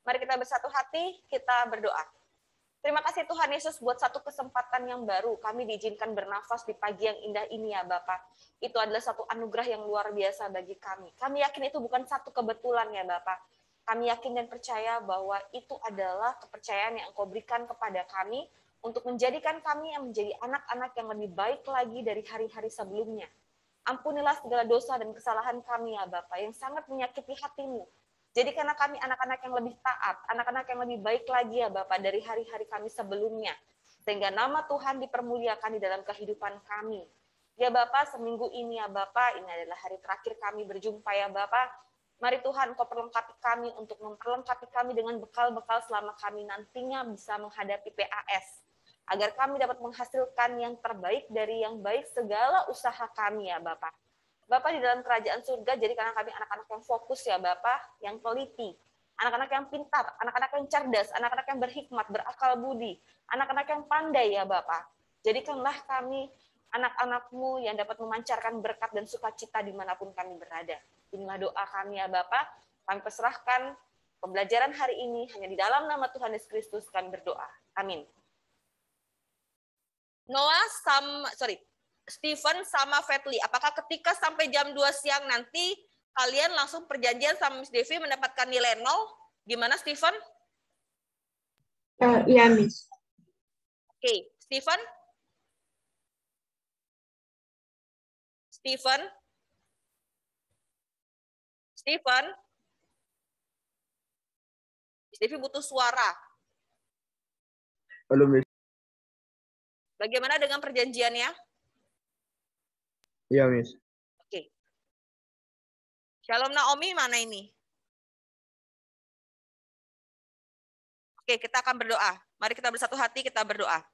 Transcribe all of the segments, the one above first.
Mari kita bersatu hati, kita berdoa. Terima kasih Tuhan Yesus buat satu kesempatan yang baru. Kami diizinkan bernafas di pagi yang indah ini ya Bapak. Itu adalah satu anugerah yang luar biasa bagi kami. Kami yakin itu bukan satu kebetulan ya Bapak. Kami yakin dan percaya bahwa itu adalah kepercayaan yang Engkau berikan kepada kami untuk menjadikan kami yang menjadi anak-anak yang lebih baik lagi dari hari-hari sebelumnya. Ampunilah segala dosa dan kesalahan kami ya Bapak yang sangat menyakiti hatimu jadi karena kami anak-anak yang lebih taat, anak-anak yang lebih baik lagi ya Bapak dari hari-hari kami sebelumnya. Sehingga nama Tuhan dipermuliakan di dalam kehidupan kami. Ya Bapak, seminggu ini ya Bapak, ini adalah hari terakhir kami berjumpa ya Bapak. Mari Tuhan Engkau perlengkapi kami untuk memperlengkapi kami dengan bekal-bekal selama kami nantinya bisa menghadapi PAS. Agar kami dapat menghasilkan yang terbaik dari yang baik segala usaha kami ya Bapak Bapak di dalam kerajaan surga, jadi karena kami anak-anak yang fokus ya Bapak, yang teliti, anak-anak yang pintar, anak-anak yang cerdas, anak-anak yang berhikmat, berakal budi, anak-anak yang pandai ya Bapak. Jadikanlah kami anak-anakmu yang dapat memancarkan berkat dan sukacita dimanapun kami berada. Inilah doa kami ya Bapak, kami perserahkan pembelajaran hari ini hanya di dalam nama Tuhan Yesus Kristus kami berdoa. Amin. Noah Sam, sorry, Steven sama Fatly. Apakah ketika sampai jam 2 siang nanti kalian langsung perjanjian sama Miss Devi mendapatkan nilai nol? Gimana Steven? Uh, iya, Miss. Oke, okay. Steven? Steven? Steven? Devi butuh suara. Halo, Miss. Bagaimana dengan perjanjiannya? Iya, Miss. Oke. Okay. Shalom Naomi mana ini? Oke, okay, kita akan berdoa. Mari kita bersatu hati, kita berdoa.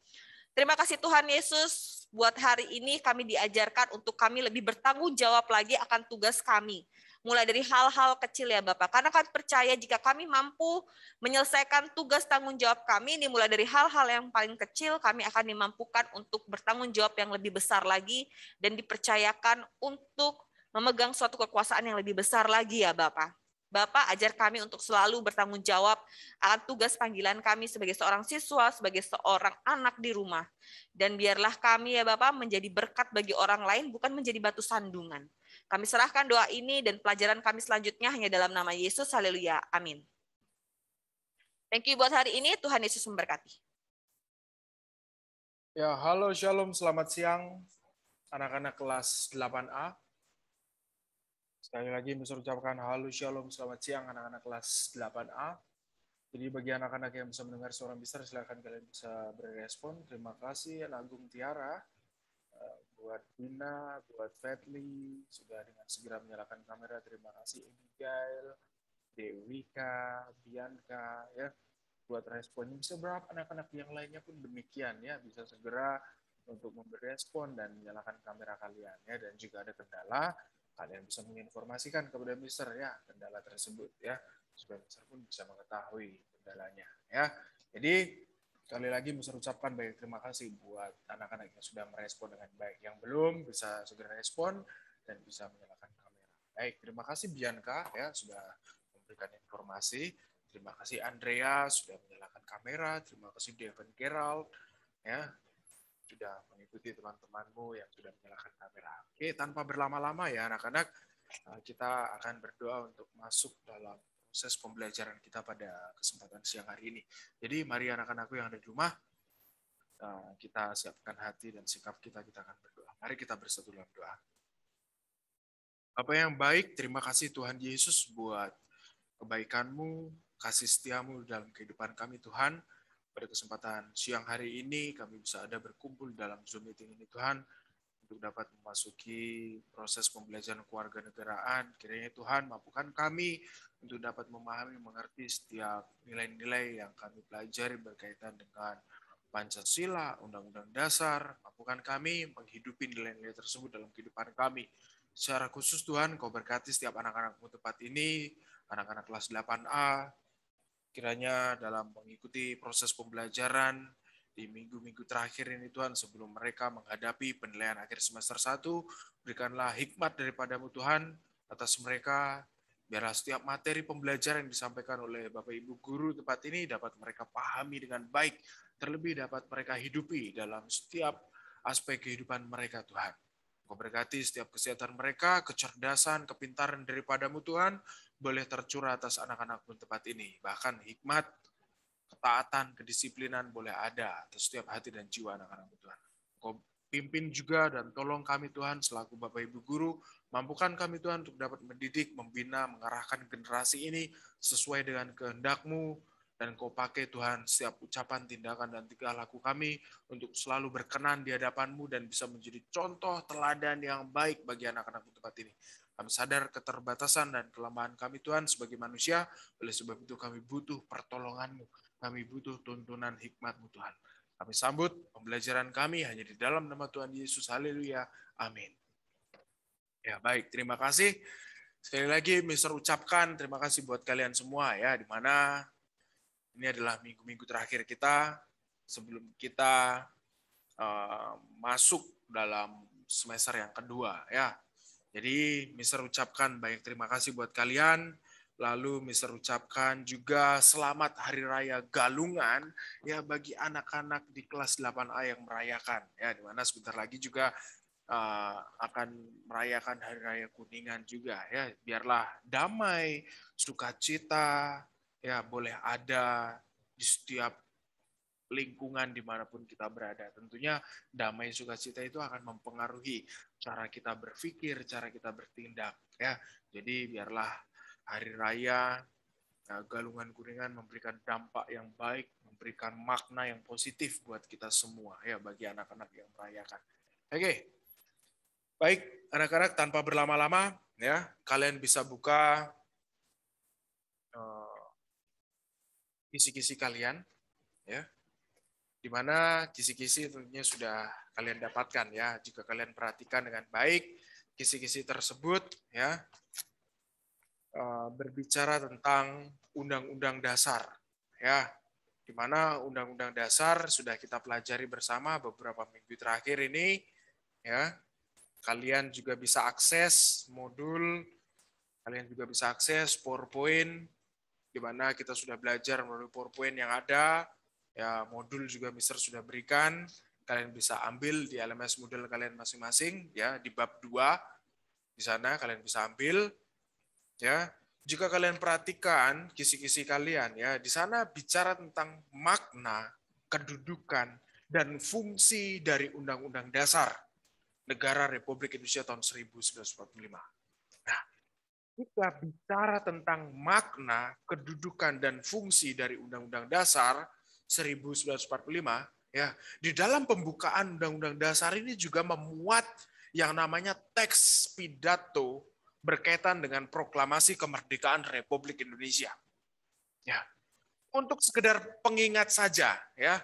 Terima kasih Tuhan Yesus buat hari ini kami diajarkan untuk kami lebih bertanggung jawab lagi akan tugas kami mulai dari hal-hal kecil ya Bapak. Karena kami percaya jika kami mampu menyelesaikan tugas tanggung jawab kami ini mulai dari hal-hal yang paling kecil, kami akan dimampukan untuk bertanggung jawab yang lebih besar lagi dan dipercayakan untuk memegang suatu kekuasaan yang lebih besar lagi ya Bapak. Bapak ajar kami untuk selalu bertanggung jawab akan tugas panggilan kami sebagai seorang siswa, sebagai seorang anak di rumah. Dan biarlah kami ya Bapak menjadi berkat bagi orang lain, bukan menjadi batu sandungan. Kami serahkan doa ini dan pelajaran kami selanjutnya hanya dalam nama Yesus. Haleluya. Amin. Thank you buat hari ini. Tuhan Yesus memberkati. Ya, halo Shalom. Selamat siang anak-anak kelas 8A. Sekali lagi bisa ucapkan halo Shalom. Selamat siang anak-anak kelas 8A. Jadi bagi anak-anak yang bisa mendengar suara besar, silakan kalian bisa berespon. Terima kasih, Agung Tiara buat Dina, buat Fatli sudah dengan segera menyalakan kamera. Terima kasih Abigail, Dewika, Bianca, ya buat responnya seberapa anak-anak yang lainnya pun demikian ya bisa segera untuk memberi respon dan menyalakan kamera kalian ya dan juga ada kendala kalian bisa menginformasikan kepada Mister ya kendala tersebut ya supaya Mister pun bisa mengetahui kendalanya ya jadi Sekali lagi bisa ucapkan banyak terima kasih buat anak-anak yang sudah merespon dengan baik. Yang belum bisa segera respon dan bisa menyalakan kamera. Baik, terima kasih Bianca ya sudah memberikan informasi. Terima kasih Andrea sudah menyalakan kamera. Terima kasih Devon Gerald ya sudah mengikuti teman-temanmu yang sudah menyalakan kamera. Oke, tanpa berlama-lama ya anak-anak, eh, kita akan berdoa untuk masuk dalam proses pembelajaran kita pada kesempatan siang hari ini. Jadi mari anak-anakku yang ada di rumah, eh, kita siapkan hati dan sikap kita, kita akan berdoa. Mari kita bersatu dalam doa. Apa yang baik, terima kasih Tuhan Yesus buat kebaikanmu, kasih setiamu dalam kehidupan kami Tuhan. Pada kesempatan siang hari ini, kami bisa ada berkumpul dalam Zoom meeting ini Tuhan untuk dapat memasuki proses pembelajaran kewarganegaraan. Kiranya Tuhan mampukan kami untuk dapat memahami mengerti setiap nilai-nilai yang kami pelajari berkaitan dengan Pancasila, Undang-Undang Dasar, mampukan kami menghidupi nilai-nilai tersebut dalam kehidupan kami. Secara khusus Tuhan, kau berkati setiap anak-anakmu tepat ini, anak-anak kelas 8A, kiranya dalam mengikuti proses pembelajaran, di minggu-minggu terakhir ini Tuhan sebelum mereka menghadapi penilaian akhir semester 1 berikanlah hikmat daripadamu Tuhan atas mereka biarlah setiap materi pembelajaran yang disampaikan oleh Bapak Ibu guru tempat ini dapat mereka pahami dengan baik terlebih dapat mereka hidupi dalam setiap aspek kehidupan mereka Tuhan Kau berkati setiap kesehatan mereka, kecerdasan, kepintaran daripadamu Tuhan, boleh tercurah atas anak-anakmu anak tempat ini. Bahkan hikmat ketaatan, kedisiplinan boleh ada atas setiap hati dan jiwa anak-anak Tuhan. Kau pimpin juga dan tolong kami Tuhan selaku Bapak Ibu Guru, mampukan kami Tuhan untuk dapat mendidik, membina, mengarahkan generasi ini sesuai dengan kehendak-Mu, dan kau pakai Tuhan setiap ucapan, tindakan, dan tingkah laku kami untuk selalu berkenan di hadapanmu dan bisa menjadi contoh teladan yang baik bagi anak-anak di tempat ini. Kami sadar keterbatasan dan kelemahan kami Tuhan sebagai manusia, oleh sebab itu kami butuh pertolonganmu. Kami butuh tuntunan hikmatmu Tuhan. Kami sambut pembelajaran kami hanya di dalam nama Tuhan Yesus. Haleluya. Amin. Ya, baik. Terima kasih. Sekali lagi, Mister ucapkan terima kasih buat kalian semua ya, di mana ini adalah minggu-minggu terakhir kita sebelum kita uh, masuk dalam semester yang kedua ya. Jadi, Mister ucapkan banyak terima kasih buat kalian lalu Mister ucapkan juga selamat hari raya Galungan ya bagi anak-anak di kelas 8A yang merayakan ya di mana sebentar lagi juga uh, akan merayakan hari raya Kuningan juga ya biarlah damai sukacita ya boleh ada di setiap lingkungan dimanapun kita berada. Tentunya damai sukacita itu akan mempengaruhi cara kita berpikir, cara kita bertindak. Ya, jadi biarlah hari raya Galungan Kuningan memberikan dampak yang baik, memberikan makna yang positif buat kita semua ya bagi anak-anak yang merayakan. Oke. Okay. Baik, anak-anak tanpa berlama-lama ya, kalian bisa buka eh, kisi-kisi uh, kalian ya. Di mana kisi-kisi tentunya sudah kalian dapatkan ya. Jika kalian perhatikan dengan baik kisi-kisi tersebut ya, Eh, berbicara tentang Undang-Undang Dasar, ya, di mana Undang-Undang Dasar sudah kita pelajari bersama beberapa minggu terakhir ini, ya. Kalian juga bisa akses modul, kalian juga bisa akses PowerPoint, di mana kita sudah belajar melalui PowerPoint yang ada, ya modul juga Mister sudah berikan kalian bisa ambil di LMS modul kalian masing-masing ya di bab 2 di sana kalian bisa ambil Ya, jika kalian perhatikan kisi-kisi kalian ya, di sana bicara tentang makna, kedudukan dan fungsi dari Undang-Undang Dasar Negara Republik Indonesia tahun 1945. Nah, kita bicara tentang makna, kedudukan dan fungsi dari Undang-Undang Dasar 1945 ya, di dalam pembukaan Undang-Undang Dasar ini juga memuat yang namanya teks pidato berkaitan dengan proklamasi kemerdekaan Republik Indonesia. Ya. Untuk sekedar pengingat saja ya.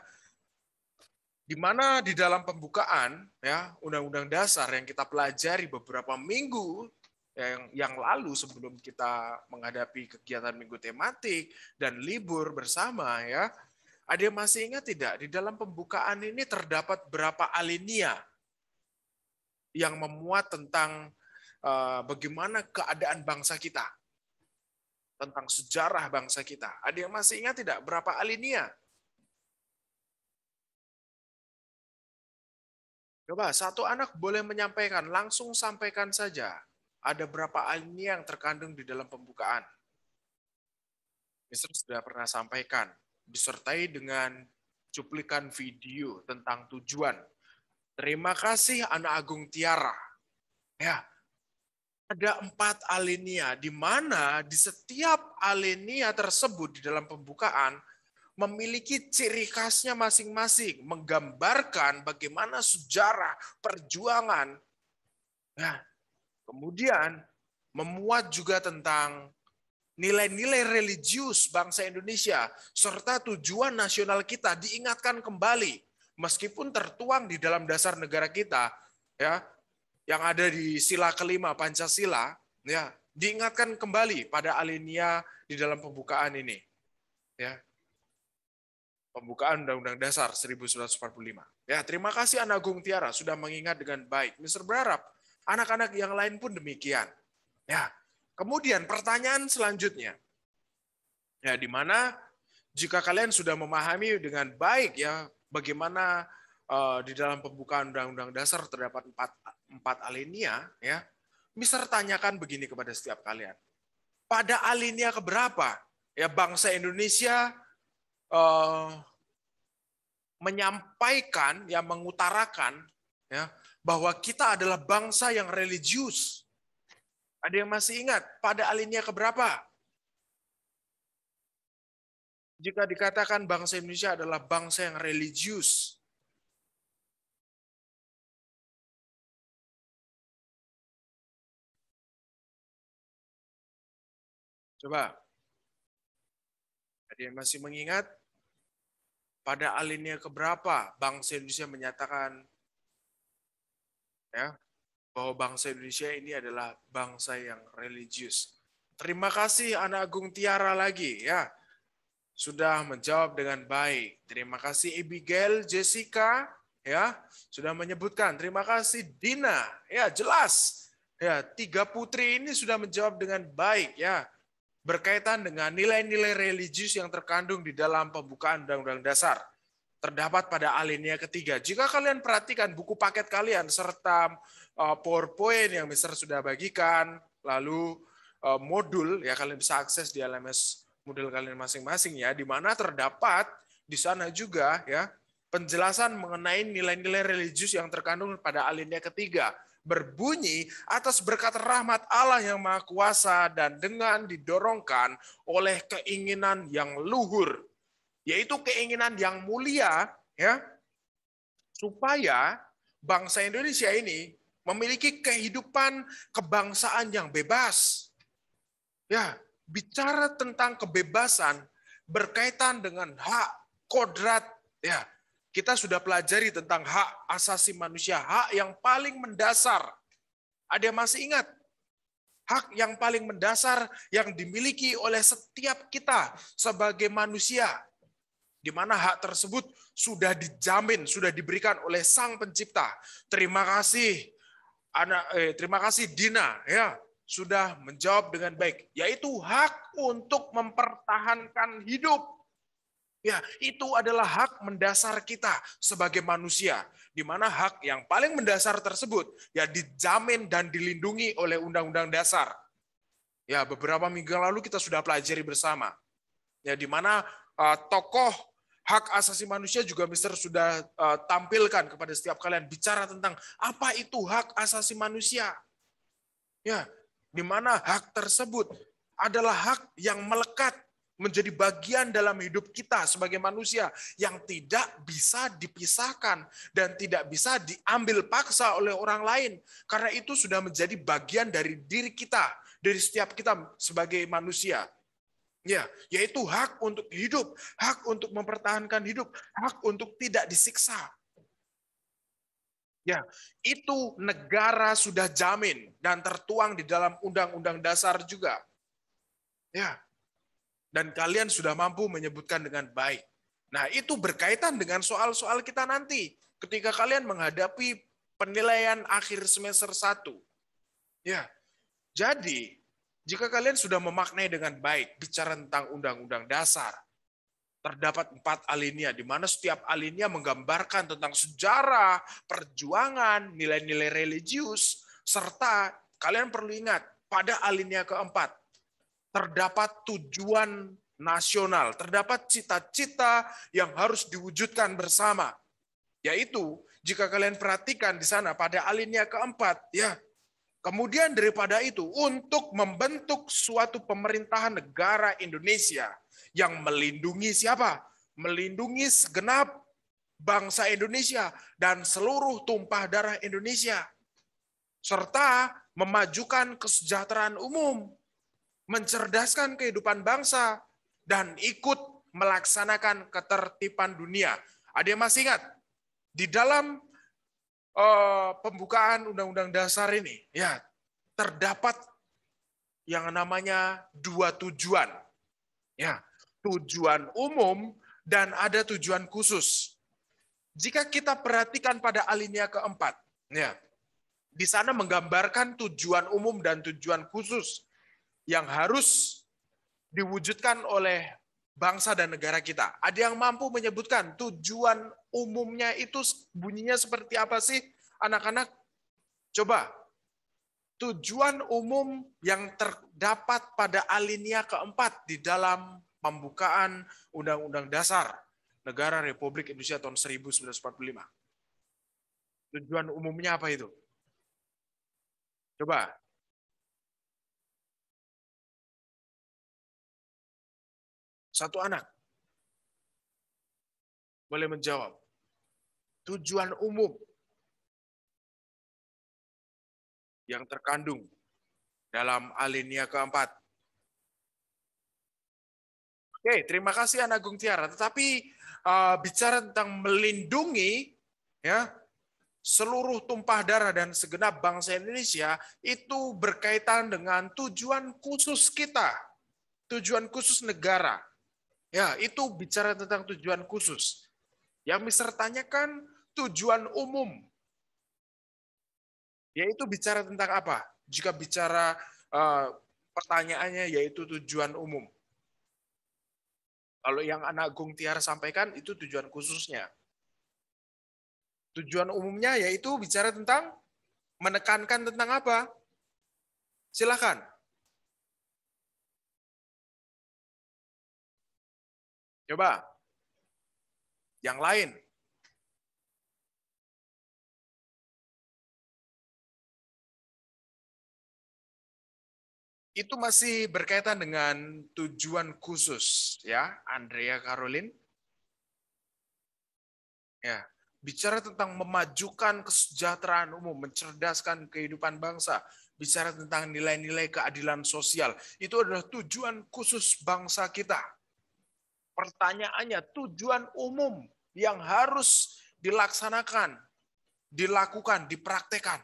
Di mana di dalam pembukaan ya Undang-Undang Dasar yang kita pelajari beberapa minggu ya, yang yang lalu sebelum kita menghadapi kegiatan minggu tematik dan libur bersama ya. Ada yang masih ingat tidak di dalam pembukaan ini terdapat berapa alinea yang memuat tentang Eh, bagaimana keadaan bangsa kita, tentang sejarah bangsa kita. Ada yang masih ingat tidak berapa alinea? Coba satu anak boleh menyampaikan, langsung sampaikan saja. Ada berapa alinea yang terkandung di dalam pembukaan? Mister sudah pernah sampaikan, disertai dengan cuplikan video tentang tujuan. Terima kasih anak Agung Tiara. Ya, ada empat alenia, di mana di setiap alenia tersebut di dalam pembukaan memiliki ciri khasnya masing-masing, menggambarkan bagaimana sejarah perjuangan. Nah, kemudian memuat juga tentang nilai-nilai religius bangsa Indonesia serta tujuan nasional kita diingatkan kembali meskipun tertuang di dalam dasar negara kita ya yang ada di sila kelima Pancasila ya diingatkan kembali pada alinea di dalam pembukaan ini. Ya. Pembukaan Undang-Undang Dasar 1945. Ya, terima kasih Anak Agung Tiara sudah mengingat dengan baik. Mister berharap anak-anak yang lain pun demikian. Ya. Kemudian pertanyaan selanjutnya. Ya, di mana jika kalian sudah memahami dengan baik ya bagaimana Eh, di dalam pembukaan Undang-Undang Dasar terdapat empat, empat alinea, ya, Mister tanyakan begini kepada setiap kalian. Pada alinea keberapa ya bangsa Indonesia uh, menyampaikan, ya mengutarakan ya bahwa kita adalah bangsa yang religius. Ada yang masih ingat pada alinea keberapa? Jika dikatakan bangsa Indonesia adalah bangsa yang religius, Coba. Ada yang masih mengingat? Pada alinea keberapa bangsa Indonesia menyatakan ya bahwa bangsa Indonesia ini adalah bangsa yang religius. Terima kasih Anak Agung Tiara lagi ya. Sudah menjawab dengan baik. Terima kasih Abigail, Jessica ya, sudah menyebutkan. Terima kasih Dina. Ya, jelas. Ya, tiga putri ini sudah menjawab dengan baik ya berkaitan dengan nilai-nilai religius yang terkandung di dalam pembukaan Undang-Undang Dasar. Terdapat pada alinea ketiga. Jika kalian perhatikan buku paket kalian serta e, PowerPoint yang Mister sudah bagikan, lalu e, modul ya kalian bisa akses di LMS modul kalian masing-masing ya, di mana terdapat di sana juga ya penjelasan mengenai nilai-nilai religius yang terkandung pada alinea ketiga berbunyi atas berkat rahmat Allah yang Maha Kuasa dan dengan didorongkan oleh keinginan yang luhur, yaitu keinginan yang mulia, ya, supaya bangsa Indonesia ini memiliki kehidupan kebangsaan yang bebas. Ya, bicara tentang kebebasan berkaitan dengan hak kodrat ya kita sudah pelajari tentang hak asasi manusia, hak yang paling mendasar. Ada yang masih ingat? Hak yang paling mendasar yang dimiliki oleh setiap kita sebagai manusia. Di mana hak tersebut sudah dijamin, sudah diberikan oleh Sang Pencipta. Terima kasih anak eh, terima kasih Dina ya sudah menjawab dengan baik yaitu hak untuk mempertahankan hidup Ya, itu adalah hak mendasar kita sebagai manusia, di mana hak yang paling mendasar tersebut ya dijamin dan dilindungi oleh undang-undang dasar. Ya, beberapa minggu lalu kita sudah pelajari bersama. Ya, di mana uh, tokoh hak asasi manusia juga Mister sudah uh, tampilkan kepada setiap kalian bicara tentang apa itu hak asasi manusia. Ya, di mana hak tersebut adalah hak yang melekat menjadi bagian dalam hidup kita sebagai manusia yang tidak bisa dipisahkan dan tidak bisa diambil paksa oleh orang lain karena itu sudah menjadi bagian dari diri kita dari setiap kita sebagai manusia Ya, yaitu hak untuk hidup, hak untuk mempertahankan hidup, hak untuk tidak disiksa. Ya, itu negara sudah jamin dan tertuang di dalam undang-undang dasar juga. Ya dan kalian sudah mampu menyebutkan dengan baik. Nah, itu berkaitan dengan soal-soal kita nanti ketika kalian menghadapi penilaian akhir semester 1. Ya. Jadi, jika kalian sudah memaknai dengan baik bicara tentang undang-undang dasar, terdapat empat alinea, di mana setiap alinea menggambarkan tentang sejarah, perjuangan, nilai-nilai religius, serta kalian perlu ingat, pada alinea keempat, terdapat tujuan nasional, terdapat cita-cita yang harus diwujudkan bersama. Yaitu, jika kalian perhatikan di sana pada alinea keempat, ya, kemudian daripada itu untuk membentuk suatu pemerintahan negara Indonesia yang melindungi siapa? Melindungi segenap bangsa Indonesia dan seluruh tumpah darah Indonesia serta memajukan kesejahteraan umum mencerdaskan kehidupan bangsa, dan ikut melaksanakan ketertiban dunia. Ada yang masih ingat? Di dalam uh, pembukaan Undang-Undang Dasar ini, ya terdapat yang namanya dua tujuan. Ya, tujuan umum dan ada tujuan khusus. Jika kita perhatikan pada alinea keempat, ya, di sana menggambarkan tujuan umum dan tujuan khusus yang harus diwujudkan oleh bangsa dan negara kita. Ada yang mampu menyebutkan tujuan umumnya itu bunyinya seperti apa sih anak-anak? Coba. Tujuan umum yang terdapat pada alinea keempat di dalam pembukaan Undang-Undang Dasar Negara Republik Indonesia tahun 1945. Tujuan umumnya apa itu? Coba Satu anak. Boleh menjawab. Tujuan umum yang terkandung dalam alinea keempat. Oke, terima kasih anak Agung Tiara. Tetapi uh, bicara tentang melindungi ya seluruh tumpah darah dan segenap bangsa Indonesia itu berkaitan dengan tujuan khusus kita, tujuan khusus negara. Ya, itu bicara tentang tujuan khusus. Yang Mister tanyakan tujuan umum. Yaitu bicara tentang apa? Jika bicara uh, pertanyaannya yaitu tujuan umum. Kalau yang anak Gung Tiara sampaikan itu tujuan khususnya. Tujuan umumnya yaitu bicara tentang menekankan tentang apa? Silakan. Coba. Yang lain. Itu masih berkaitan dengan tujuan khusus ya, Andrea Karolin. Ya, bicara tentang memajukan kesejahteraan umum, mencerdaskan kehidupan bangsa, bicara tentang nilai-nilai keadilan sosial. Itu adalah tujuan khusus bangsa kita. Pertanyaannya, tujuan umum yang harus dilaksanakan, dilakukan, dipraktekan.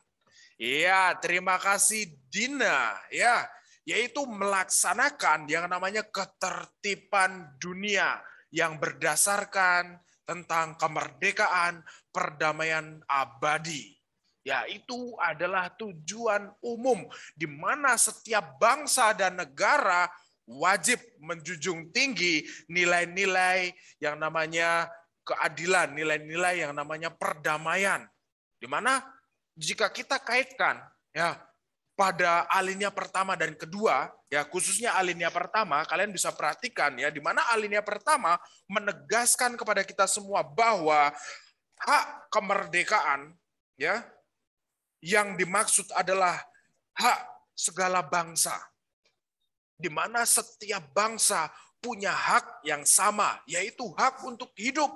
Iya, terima kasih Dina. Ya, yaitu melaksanakan yang namanya ketertiban dunia yang berdasarkan tentang kemerdekaan, perdamaian abadi. Ya, itu adalah tujuan umum di mana setiap bangsa dan negara wajib menjunjung tinggi nilai-nilai yang namanya keadilan, nilai-nilai yang namanya perdamaian. Di mana jika kita kaitkan ya pada alinea pertama dan kedua, ya khususnya alinea pertama, kalian bisa perhatikan ya di mana alinea pertama menegaskan kepada kita semua bahwa hak kemerdekaan ya yang dimaksud adalah hak segala bangsa di mana setiap bangsa punya hak yang sama, yaitu hak untuk hidup,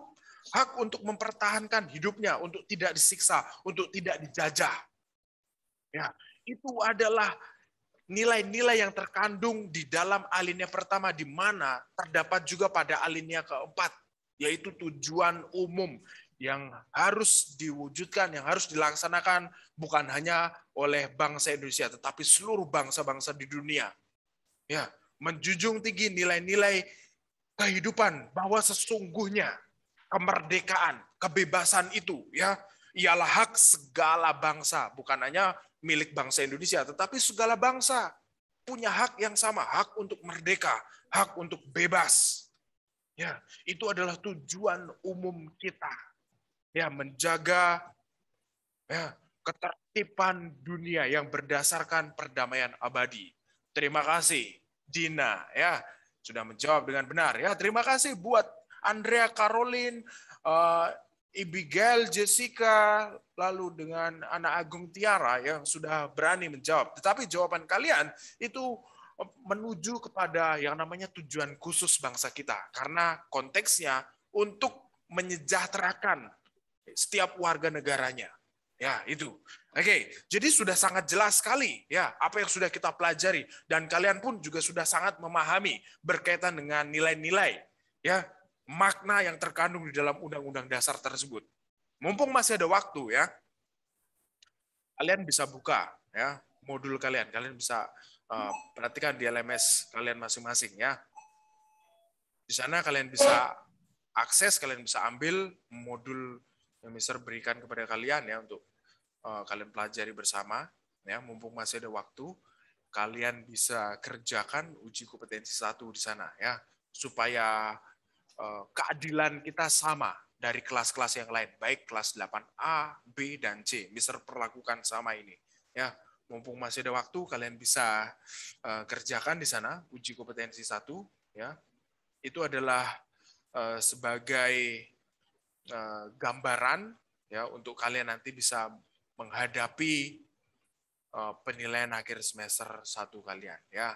hak untuk mempertahankan hidupnya, untuk tidak disiksa, untuk tidak dijajah. Ya, itu adalah nilai-nilai yang terkandung di dalam alinea pertama di mana terdapat juga pada alinea keempat yaitu tujuan umum yang harus diwujudkan, yang harus dilaksanakan bukan hanya oleh bangsa Indonesia tetapi seluruh bangsa-bangsa di dunia. Ya, menjunjung tinggi nilai-nilai kehidupan bahwa sesungguhnya kemerdekaan, kebebasan itu ya ialah hak segala bangsa, bukan hanya milik bangsa Indonesia, tetapi segala bangsa punya hak yang sama, hak untuk merdeka, hak untuk bebas. Ya, itu adalah tujuan umum kita. Ya, menjaga ya, ketertiban dunia yang berdasarkan perdamaian abadi. Terima kasih. Dina ya sudah menjawab dengan benar ya. Terima kasih buat Andrea Caroline, uh, Jessica, lalu dengan anak Agung Tiara yang sudah berani menjawab. Tetapi jawaban kalian itu eh, menuju kepada yang namanya tujuan khusus bangsa kita karena konteksnya untuk menyejahterakan setiap warga negaranya. Ya, itu. Oke, jadi sudah sangat jelas sekali ya apa yang sudah kita pelajari dan kalian pun juga sudah sangat memahami berkaitan dengan nilai-nilai ya makna yang terkandung di dalam undang-undang dasar tersebut. Mumpung masih ada waktu ya, kalian bisa buka ya modul kalian, kalian bisa uh, perhatikan di LMS kalian masing-masing ya. Di sana kalian bisa akses, kalian bisa ambil modul yang Mister berikan kepada kalian ya untuk Eh, kalian pelajari bersama ya mumpung masih ada waktu kalian bisa kerjakan uji kompetensi satu di sana ya supaya eh, keadilan kita sama dari kelas-kelas yang lain baik kelas 8A, B dan C. bisa perlakukan sama ini ya. Mumpung masih ada waktu kalian bisa uh, kerjakan di sana uji kompetensi satu ya. Itu adalah uh, sebagai uh, gambaran ya untuk kalian nanti bisa menghadapi eh, penilaian akhir semester satu kalian ya.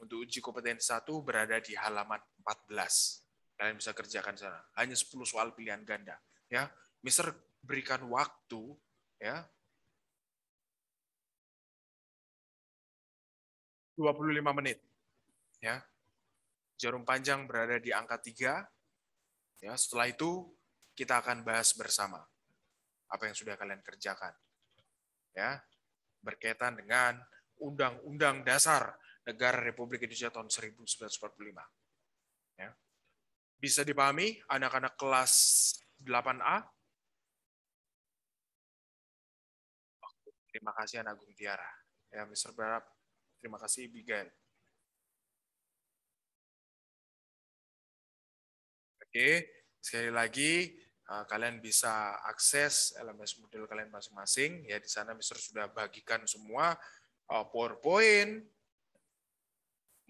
Untuk uji kompetensi satu berada di halaman 14. Kalian bisa kerjakan sana. Hanya 10 soal pilihan ganda ya. Mister berikan waktu ya 25 menit ya. Jarum panjang berada di angka 3. Ya, setelah itu kita akan bahas bersama apa yang sudah kalian kerjakan ya berkaitan dengan Undang-Undang Dasar Negara Republik Indonesia tahun 1945. Ya. Bisa dipahami anak-anak kelas 8A? terima kasih Anak Agung Tiara. Ya, Mr. Berap terima kasih Bigel. Oke, sekali lagi Eh, kalian bisa akses LMS model kalian masing-masing. Ya, di sana Mister sudah bagikan semua eh, PowerPoint,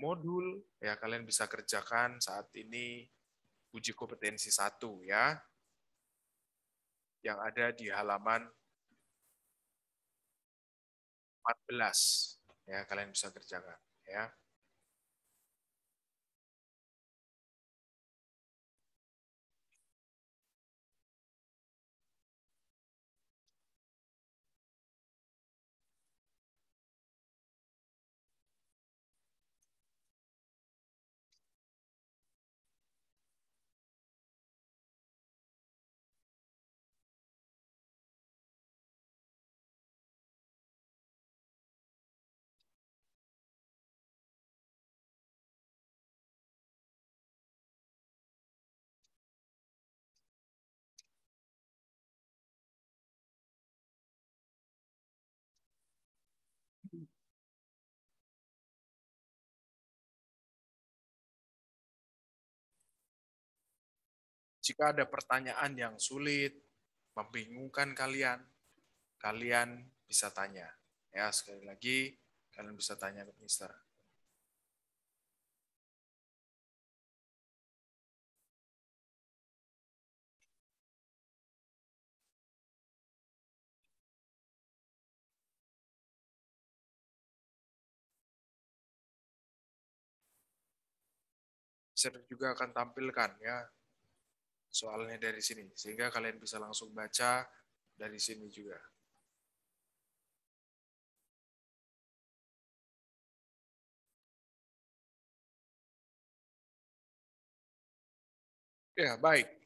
modul, ya kalian bisa kerjakan saat ini uji kompetensi satu ya, yang ada di halaman 14 ya kalian bisa kerjakan ya. Jika ada pertanyaan yang sulit, membingungkan kalian, kalian bisa tanya. Ya, sekali lagi, kalian bisa tanya ke Mister. Mister juga akan tampilkan ya soalnya dari sini, sehingga kalian bisa langsung baca dari sini juga. Ya, baik.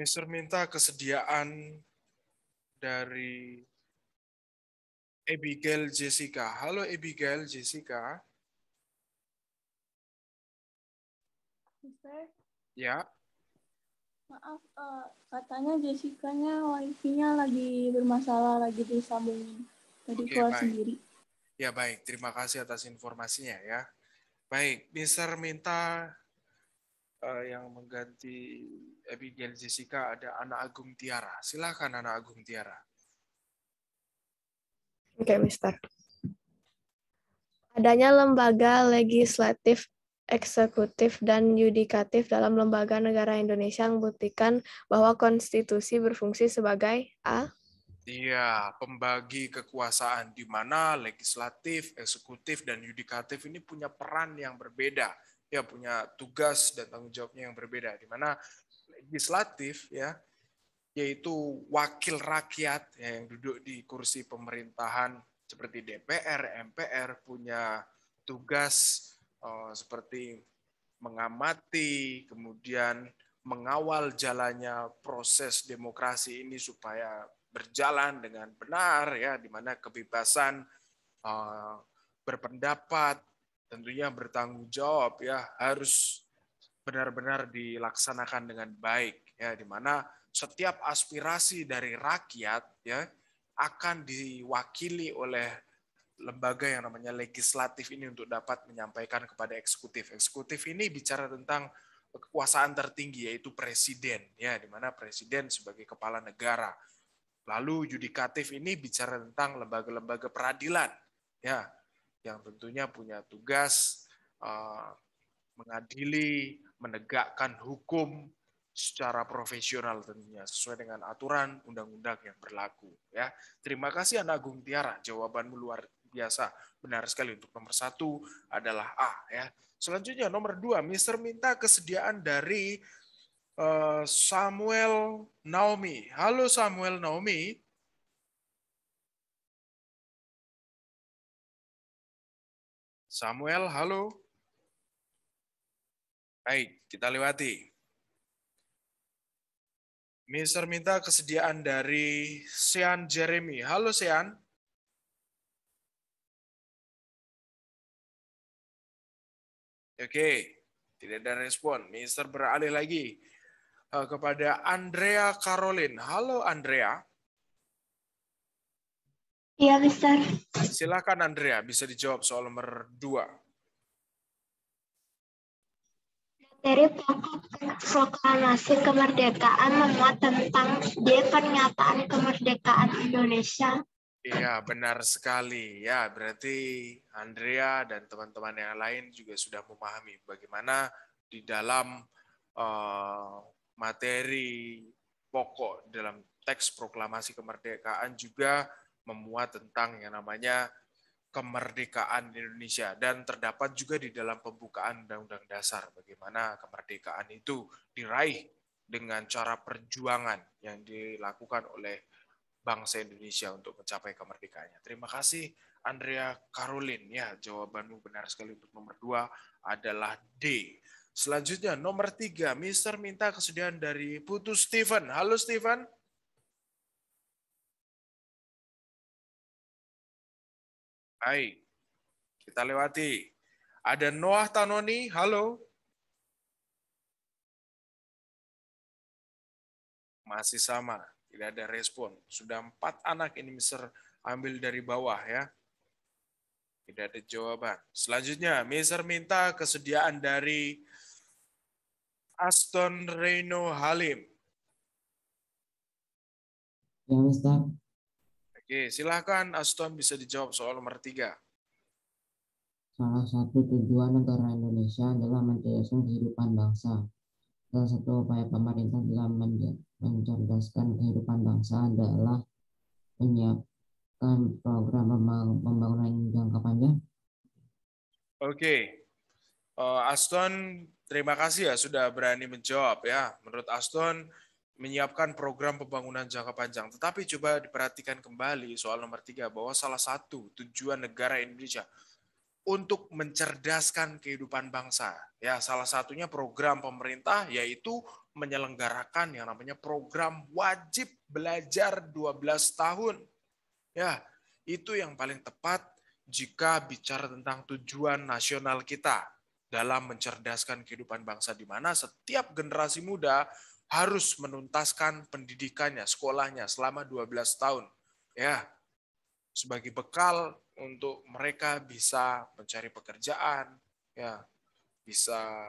Mister minta kesediaan dari Abigail Jessica. Halo Abigail Jessica. Mister. Ya. Maaf, uh, katanya Jessica-nya wifi-nya lagi bermasalah, lagi disambungin. Tadi okay, keluar baik. sendiri. Ya baik, terima kasih atas informasinya ya. Baik, Mister minta uh, yang mengganti Abigail eh, Jessica ada Anak Agung Tiara. Silakan Anak Agung Tiara. Oke, okay, Mister. Adanya lembaga legislatif, eksekutif, dan yudikatif dalam lembaga negara Indonesia yang membuktikan bahwa konstitusi berfungsi sebagai A. Iya, pembagi kekuasaan di mana legislatif, eksekutif, dan yudikatif ini punya peran yang berbeda ya punya tugas dan tanggung jawabnya yang berbeda di mana legislatif ya yaitu wakil rakyat ya, yang duduk di kursi pemerintahan seperti DPR, MPR punya tugas uh, seperti mengamati, kemudian mengawal jalannya proses demokrasi ini supaya berjalan dengan benar ya di mana kebebasan uh, berpendapat, tentunya bertanggung jawab ya harus benar-benar dilaksanakan dengan baik ya di mana setiap aspirasi dari rakyat ya akan diwakili oleh lembaga yang namanya legislatif ini untuk dapat menyampaikan kepada eksekutif. Eksekutif ini bicara tentang kekuasaan tertinggi yaitu presiden ya di mana presiden sebagai kepala negara. Lalu yudikatif ini bicara tentang lembaga-lembaga peradilan ya yang tentunya punya tugas eh, mengadili, menegakkan hukum secara profesional tentunya sesuai dengan aturan undang-undang yang berlaku ya. Terima kasih Anak Agung Tiara, jawabanmu luar biasa. Benar sekali untuk nomor satu adalah A ya. Selanjutnya nomor dua, Mister minta kesediaan dari eh, Samuel Naomi. Halo Samuel Naomi. Samuel, halo. Baik, kita lewati. Mister minta kesediaan dari Sean Jeremy. Halo Sean. Oke, tidak ada respon. Mister beralih lagi eh, kepada Andrea Caroline. Halo Andrea. Iya, Mister. Silakan Andrea, bisa dijawab soal nomor dua. Dari proklamasi kemerdekaan memuat tentang dia pernyataan kemerdekaan Indonesia. Iya, benar sekali. Ya, berarti Andrea dan teman-teman yang lain juga sudah memahami bagaimana di dalam uh, materi pokok dalam teks proklamasi kemerdekaan juga memuat tentang yang namanya kemerdekaan Indonesia dan terdapat juga di dalam pembukaan Undang-Undang Dasar bagaimana kemerdekaan itu diraih dengan cara perjuangan yang dilakukan oleh bangsa Indonesia untuk mencapai kemerdekaannya. Terima kasih Andrea Karolin. Ya, jawabanmu benar sekali untuk nomor dua adalah D. Selanjutnya nomor tiga, Mister minta kesediaan dari Putu Steven. Halo Steven. Hai, kita lewati. Ada Noah Tanoni, halo. Masih sama, tidak ada respon. Sudah empat anak ini Mister ambil dari bawah ya. Tidak ada jawaban. Selanjutnya, Mister minta kesediaan dari Aston Reno Halim. Ya, Ustaz. Oke, silahkan Aston bisa dijawab soal nomor tiga. Salah satu tujuan negara Indonesia adalah mencerdaskan kehidupan bangsa. Salah satu upaya pemerintah dalam mencerdaskan kehidupan bangsa adalah menyiapkan program pembangunan jangka panjang. Oke, eh, Aston terima kasih ya sudah berani menjawab ya. Menurut Aston menyiapkan program pembangunan jangka panjang. Tetapi coba diperhatikan kembali soal nomor tiga bahwa salah satu tujuan negara Indonesia untuk mencerdaskan kehidupan bangsa. Ya, salah satunya program pemerintah yaitu menyelenggarakan yang namanya program wajib belajar 12 tahun. Ya, itu yang paling tepat jika bicara tentang tujuan nasional kita dalam mencerdaskan kehidupan bangsa di mana setiap generasi muda harus menuntaskan pendidikannya, sekolahnya selama 12 tahun. Ya. Sebagai bekal untuk mereka bisa mencari pekerjaan, ya, bisa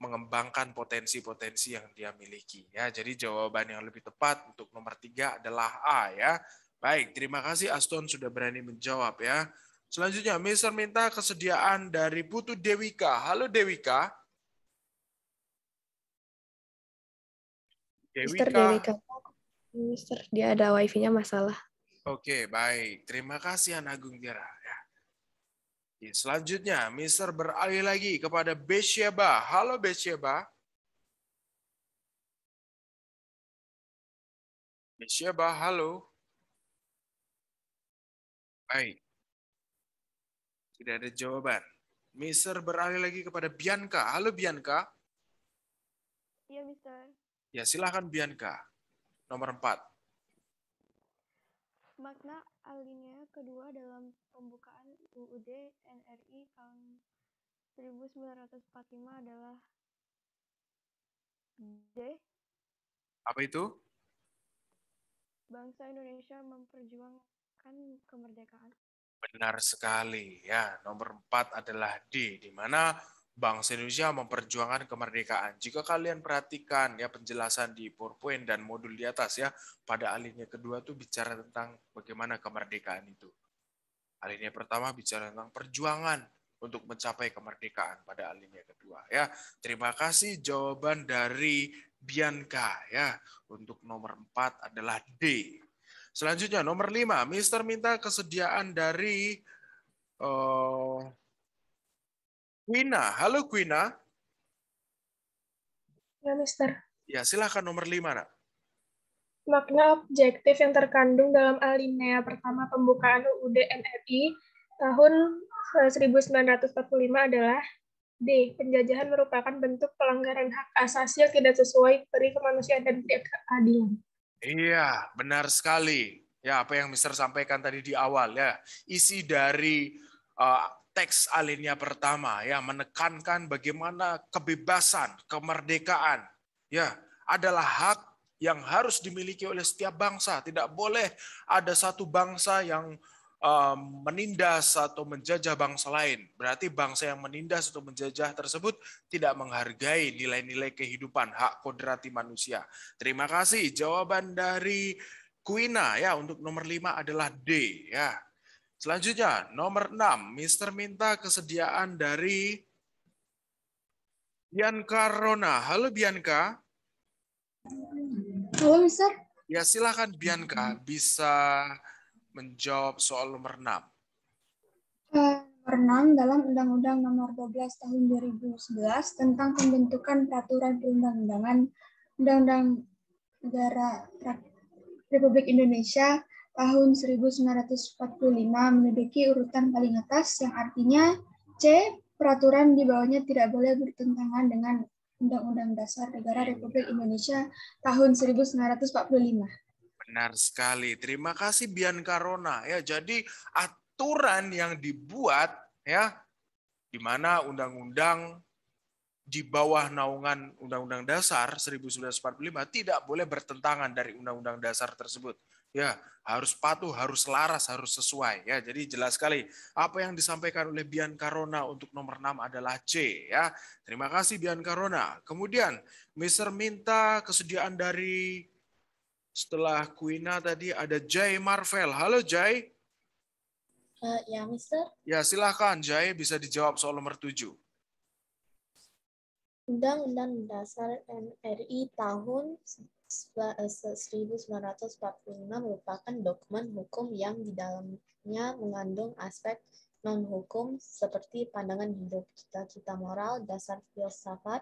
mengembangkan potensi-potensi yang dia miliki. Ya, jadi jawaban yang lebih tepat untuk nomor tiga adalah A ya. Baik, terima kasih Aston sudah berani menjawab ya. Selanjutnya, Mister minta kesediaan dari Putu Dewika. Halo Dewika. Dewi Mister Dewi Mister dia ada wifi-nya masalah. Oke, okay, baik. Terima kasih An Agung Jara. Ya, selanjutnya, Mister beralih lagi kepada Besheba. Halo Besheba. Besheba, halo. Baik. Tidak ada jawaban. Mister beralih lagi kepada Bianca. Halo Bianca. Iya, Mister. Ya, silahkan Bianca. Nomor 4. Makna alinea kedua dalam pembukaan UUD NRI tahun 1945 adalah D. Apa itu? Bangsa Indonesia memperjuangkan kemerdekaan. Benar sekali ya. Nomor 4 adalah D, di mana bangsa Indonesia memperjuangkan kemerdekaan. Jika kalian perhatikan ya penjelasan di PowerPoint dan modul di atas ya, pada alinea kedua tuh bicara tentang bagaimana kemerdekaan itu. Alinea pertama bicara tentang perjuangan untuk mencapai kemerdekaan pada alinea kedua ya. Terima kasih jawaban dari Bianca ya. Untuk nomor 4 adalah D. Selanjutnya nomor 5, Mister minta kesediaan dari uh, Quina. Halo Quina. Ya, Mister. Ya, silahkan nomor lima, Nak. Makna objektif yang terkandung dalam alinea pertama pembukaan UUD NRI tahun 1945 adalah D. Penjajahan merupakan bentuk pelanggaran hak asasi yang tidak sesuai peri kemanusiaan dan keadilan. Iya, benar sekali. Ya, apa yang Mister sampaikan tadi di awal ya. Isi dari uh, teks alinea pertama ya menekankan bagaimana kebebasan, kemerdekaan ya adalah hak yang harus dimiliki oleh setiap bangsa. Tidak boleh ada satu bangsa yang menindas atau menjajah bangsa lain. Berarti bangsa yang menindas atau menjajah tersebut tidak menghargai nilai-nilai kehidupan, hak kodrati manusia. Terima kasih jawaban dari Kuina ya untuk nomor lima adalah D ya. Selanjutnya, nomor 6, Mister minta kesediaan dari Bianca Rona. Halo Bianca. Halo Mister. Ya silakan Bianca bisa menjawab soal nomor 6. Eh, nomor 6 dalam Undang-Undang nomor 12 tahun 2011 tentang pembentukan peraturan perundang-undangan Undang-Undang Negara Republik Indonesia tahun 1945 menduduki urutan paling atas yang artinya C. Peraturan di bawahnya tidak boleh bertentangan dengan Undang-Undang Dasar Negara Republik Indonesia tahun 1945. Benar sekali. Terima kasih Bian Karona. Ya, jadi aturan yang dibuat ya di mana undang-undang di bawah naungan Undang-Undang Dasar 1945 tidak boleh bertentangan dari Undang-Undang Dasar tersebut. Ya, harus patuh, harus laras, harus sesuai. Ya, jadi jelas sekali apa yang disampaikan oleh Bian Karona untuk nomor 6 adalah C. Ya, terima kasih Bian Karona. Kemudian, Mister minta kesediaan dari setelah Kuina tadi ada Jay Marvel. Halo Jay. Uh, eh, ya, Mister. Ya, silahkan Jay bisa dijawab soal nomor 7. Undang-Undang Dasar NRI tahun 1946 eh, eh, merupakan dokumen hukum yang di dalamnya mengandung aspek non-hukum seperti pandangan hidup, cita-cita moral, dasar filsafat,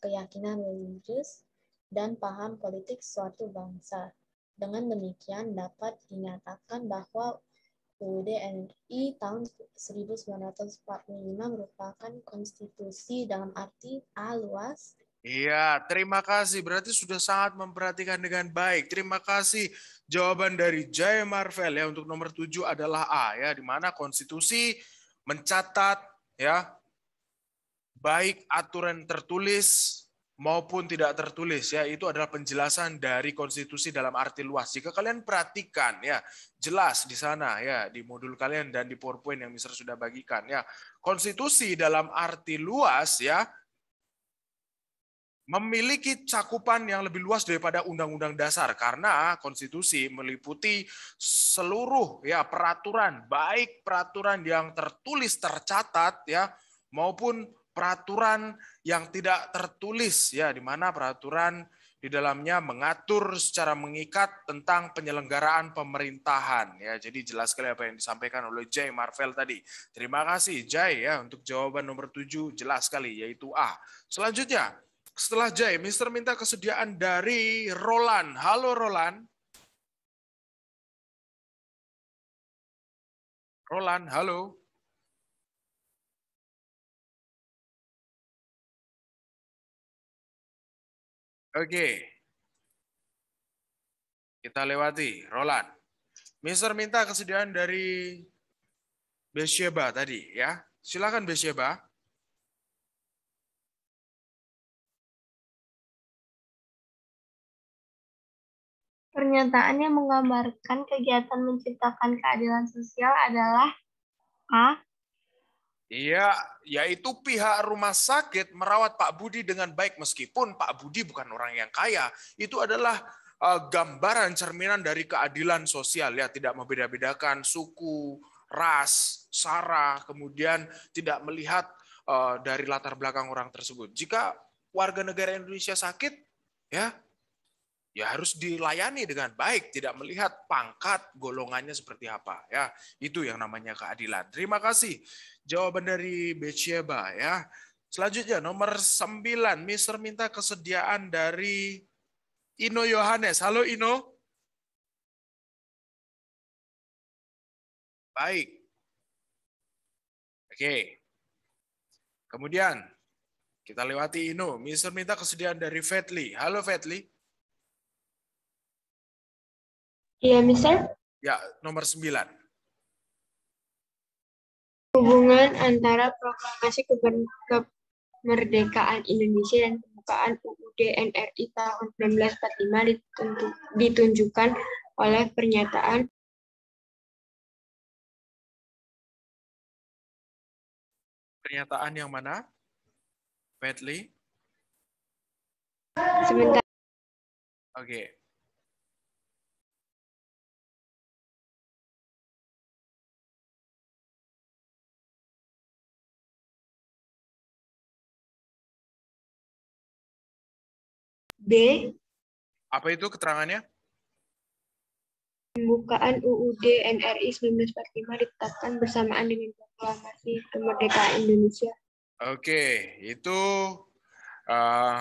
keyakinan religius, dan paham politik suatu bangsa. Dengan demikian dapat dinyatakan bahwa UUD NRI tahun 1945 merupakan konstitusi dalam arti A luas, Iya, terima kasih. Berarti sudah sangat memperhatikan dengan baik. Terima kasih. Jawaban dari Jay Marvel ya untuk nomor 7 adalah A ya, di mana konstitusi mencatat ya baik aturan tertulis maupun tidak tertulis ya itu adalah penjelasan dari konstitusi dalam arti luas. Jika kalian perhatikan ya jelas di sana ya di modul kalian dan di PowerPoint yang Mister sudah bagikan ya. Konstitusi dalam arti luas ya memiliki cakupan yang lebih luas daripada undang-undang dasar karena konstitusi meliputi seluruh ya peraturan baik peraturan yang tertulis tercatat ya maupun peraturan yang tidak tertulis ya di mana peraturan di dalamnya mengatur secara mengikat tentang penyelenggaraan pemerintahan ya. Jadi jelas sekali apa yang disampaikan oleh Jay Marvel tadi. Terima kasih Jay ya untuk jawaban nomor 7 jelas sekali yaitu A. Selanjutnya, setelah Jai, Mister minta kesediaan dari Roland. Halo Roland. Roland, halo. Oke. Kita lewati. Roland. Mister minta kesediaan dari Besheba tadi ya. Silakan Besheba. Pernyataan yang menggambarkan kegiatan menciptakan keadilan sosial adalah A. Iya, yaitu pihak rumah sakit merawat Pak Budi dengan baik meskipun Pak Budi bukan orang yang kaya. Itu adalah uh, gambaran cerminan dari keadilan sosial ya, tidak membeda-bedakan suku, ras, sara, kemudian tidak melihat uh, dari latar belakang orang tersebut. Jika warga negara Indonesia sakit, ya ya harus dilayani dengan baik, tidak melihat pangkat golongannya seperti apa. Ya, itu yang namanya keadilan. Terima kasih jawaban dari Beceba ya. Selanjutnya nomor 9, Mister minta kesediaan dari Ino Yohanes. Halo Ino. Baik. Oke. Kemudian kita lewati Ino. Mister minta kesediaan dari Fetli. Halo Fetli. Iya, Mister. Ya, nomor 9. Hubungan antara proklamasi kemerdekaan Indonesia dan pembukaan UUD NRI tahun 1945 ditunjukkan oleh pernyataan pernyataan yang mana? Medley? Sebentar. Oke. Okay. B. Apa itu keterangannya? Pembukaan UUD NRI 1945 ditetapkan bersamaan dengan proklamasi kemerdekaan Indonesia. Oke, itu uh,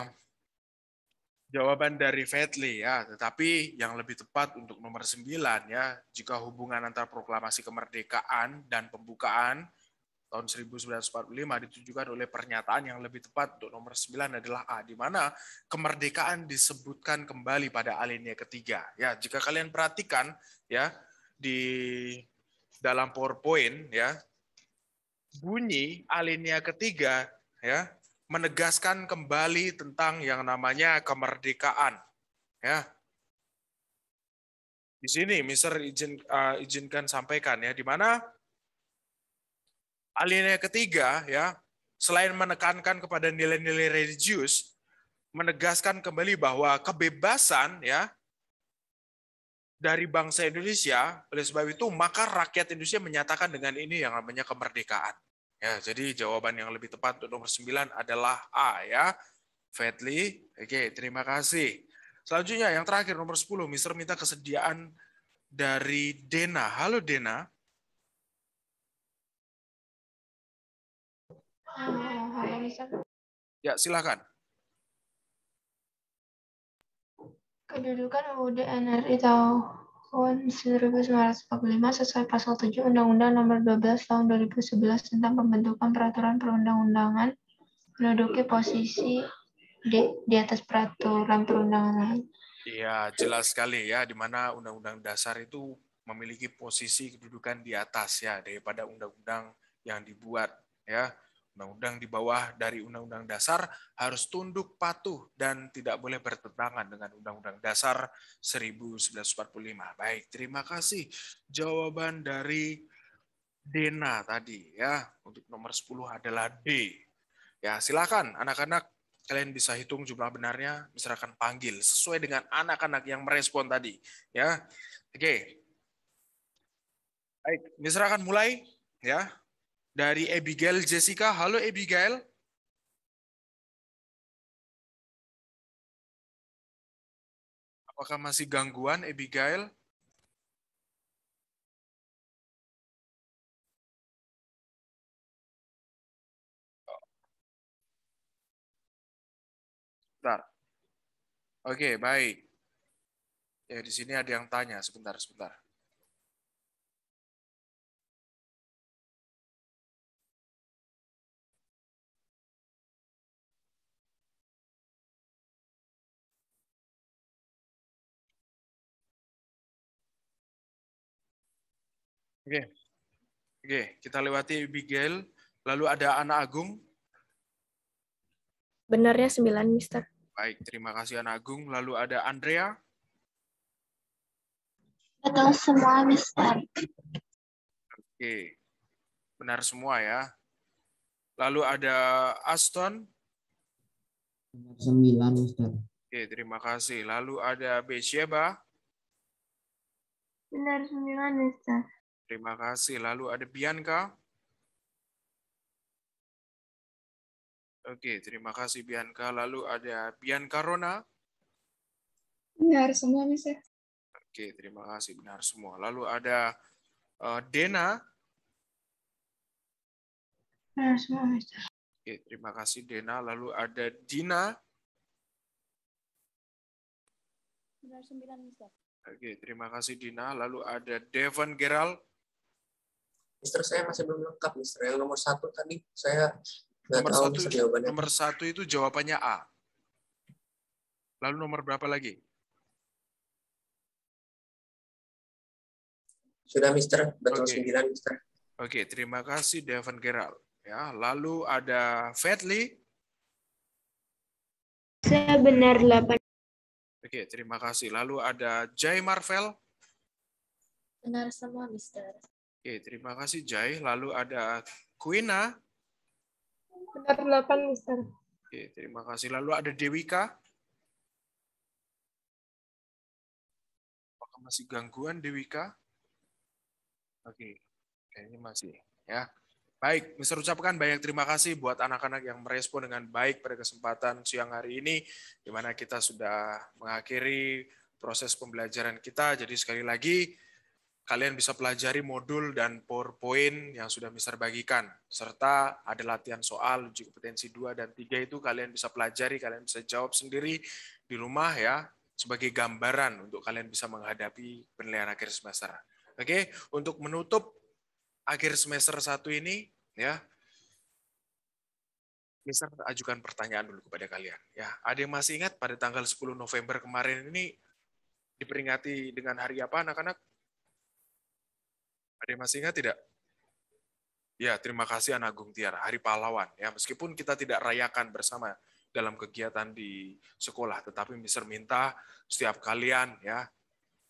jawaban dari Fetli ya, tetapi yang lebih tepat untuk nomor 9 ya, jika hubungan antara proklamasi kemerdekaan dan pembukaan tahun 1945 ditujukan oleh pernyataan yang lebih tepat untuk nomor 9 adalah A, di mana kemerdekaan disebutkan kembali pada alinea ketiga. Ya, jika kalian perhatikan ya di dalam PowerPoint ya bunyi alinea ketiga ya menegaskan kembali tentang yang namanya kemerdekaan ya di sini Mister izin uh, izinkan sampaikan ya di mana Alinea ketiga ya, selain menekankan kepada nilai-nilai religius, menegaskan kembali bahwa kebebasan ya dari bangsa Indonesia, oleh sebab itu maka rakyat Indonesia menyatakan dengan ini yang namanya kemerdekaan. Ya, jadi jawaban yang lebih tepat untuk nomor 9 adalah A ya. Fadli oke, terima kasih. Selanjutnya yang terakhir nomor 10, Mister minta kesediaan dari Dena. Halo Dena. Ya, silakan. Kedudukan UUD NRI tahun 1945 sesuai pasal 7 Undang-Undang nomor 12 tahun 2011 tentang pembentukan peraturan perundang-undangan menduduki posisi di, di atas peraturan perundangan lain. Iya, jelas sekali ya di mana Undang-Undang Dasar itu memiliki posisi kedudukan di atas ya daripada undang-undang yang dibuat ya Undang-undang di bawah dari Undang-Undang Dasar harus tunduk patuh dan tidak boleh bertentangan dengan Undang-Undang Dasar 1945. Baik, terima kasih jawaban dari Dena tadi ya. Untuk nomor 10 adalah D. Ya, silakan anak-anak kalian bisa hitung jumlah benarnya, misalkan panggil sesuai dengan anak-anak yang merespon tadi, ya. Oke. Baik, misalkan mulai ya dari Abigail Jessica. Halo Abigail. Apakah masih gangguan Abigail? Bentar. Oke, baik. Ya, di sini ada yang tanya. Sebentar, sebentar. Oke. Oke, kita lewati Bigel, Lalu ada anak Agung. Benarnya sembilan, Mister. Baik, terima kasih anak Agung. Lalu ada Andrea. Betul semua, Mister. Oke. Benar semua ya. Lalu ada Aston. Benar sembilan, Mister. Oke, terima kasih. Lalu ada Besheba. Benar sembilan, Mister. Terima kasih. Lalu ada Bianca. Oke, terima kasih Bianca. Lalu ada Bianca Rona. Benar semua, Mister. Ya. Oke, terima kasih. Benar semua. Lalu ada uh, Dena. Benar semua, Mister. Oke, terima kasih Dena. Lalu ada Dina. Benar sembilan, Mister. Ya. Oke, terima kasih Dina. Lalu ada Devon Gerald. Mister saya masih belum lengkap, Mister. Yang nomor satu tadi saya nggak nomor tahu satu, jawabannya. Nomor satu itu jawabannya A. Lalu nomor berapa lagi? Sudah, Mister. Betul okay. 9, Mister. Oke, okay, terima kasih Devon Gerald. Ya, lalu ada Fedli. Saya benar 8. Oke, terima kasih. Lalu ada Jay Marvel. Benar semua, Mister. Oke, terima kasih Jai. Lalu ada Kuina. Benar 8, Mister. Oke, terima kasih. Lalu ada Dewika. Apakah masih gangguan Dewika? Oke, kayaknya masih. Ya, Baik, Mister ucapkan banyak terima kasih buat anak-anak yang merespon dengan baik pada kesempatan siang hari ini, di mana kita sudah mengakhiri proses pembelajaran kita. Jadi sekali lagi, kalian bisa pelajari modul dan PowerPoint yang sudah Mister bagikan. Serta ada latihan soal, uji kompetensi 2 dan 3 itu kalian bisa pelajari, kalian bisa jawab sendiri di rumah ya, sebagai gambaran untuk kalian bisa menghadapi penilaian akhir semester. Oke, untuk menutup akhir semester satu ini, ya, Mister ajukan pertanyaan dulu kepada kalian. Ya, ada yang masih ingat pada tanggal 10 November kemarin ini diperingati dengan hari apa anak-anak? Ada yang masih ingat tidak? Ya, terima kasih Anak Agung Tiara, Hari Pahlawan. Ya, meskipun kita tidak rayakan bersama dalam kegiatan di sekolah, tetapi Mister minta setiap kalian ya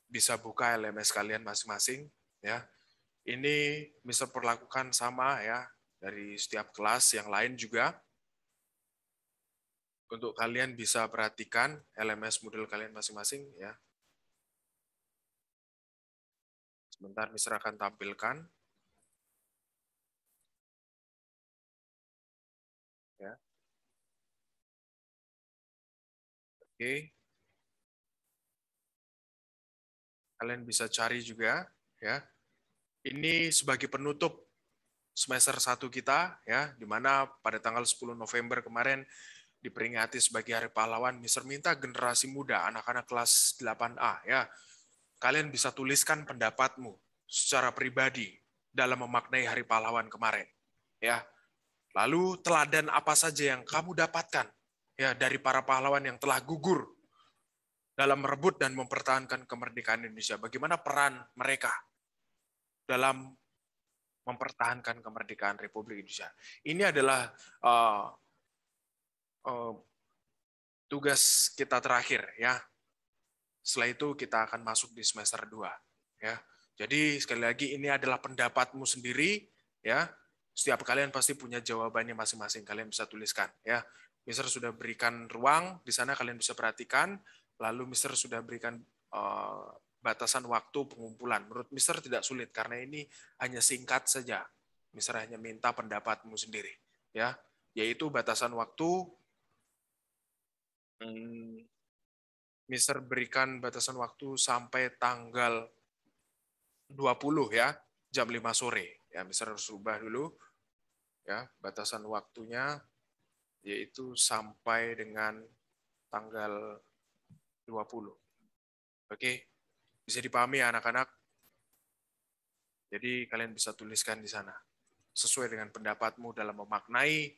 bisa buka LMS kalian masing-masing ya. Ini Mister perlakukan sama ya dari setiap kelas yang lain juga. Untuk kalian bisa perhatikan LMS model kalian masing-masing ya. Sebentar, Mister akan tampilkan. Ya. Oke. Kalian bisa cari juga, ya. Ini sebagai penutup semester 1 kita, ya, di mana pada tanggal 10 November kemarin diperingati sebagai Hari Pahlawan. Mister minta generasi muda, anak-anak kelas 8A, ya, kalian bisa tuliskan pendapatmu secara pribadi dalam memaknai Hari Pahlawan kemarin. Ya. Lalu teladan apa saja yang kamu dapatkan ya dari para pahlawan yang telah gugur dalam merebut dan mempertahankan kemerdekaan Indonesia. Bagaimana peran mereka dalam mempertahankan kemerdekaan Republik Indonesia. Ini adalah uh, uh, tugas kita terakhir ya setelah itu kita akan masuk di semester 2 ya. Jadi sekali lagi ini adalah pendapatmu sendiri ya. Setiap kalian pasti punya jawabannya masing-masing. Kalian bisa tuliskan ya. Mister sudah berikan ruang di sana kalian bisa perhatikan. Lalu Mister sudah berikan uh, batasan waktu pengumpulan. Menurut Mister tidak sulit karena ini hanya singkat saja. Mister hanya minta pendapatmu sendiri ya, yaitu batasan waktu hmm. Mister berikan batasan waktu sampai tanggal 20 ya, jam 5 sore. Ya, Mister harus ubah dulu ya batasan waktunya yaitu sampai dengan tanggal 20. Oke. Bisa dipahami ya anak-anak? Jadi kalian bisa tuliskan di sana sesuai dengan pendapatmu dalam memaknai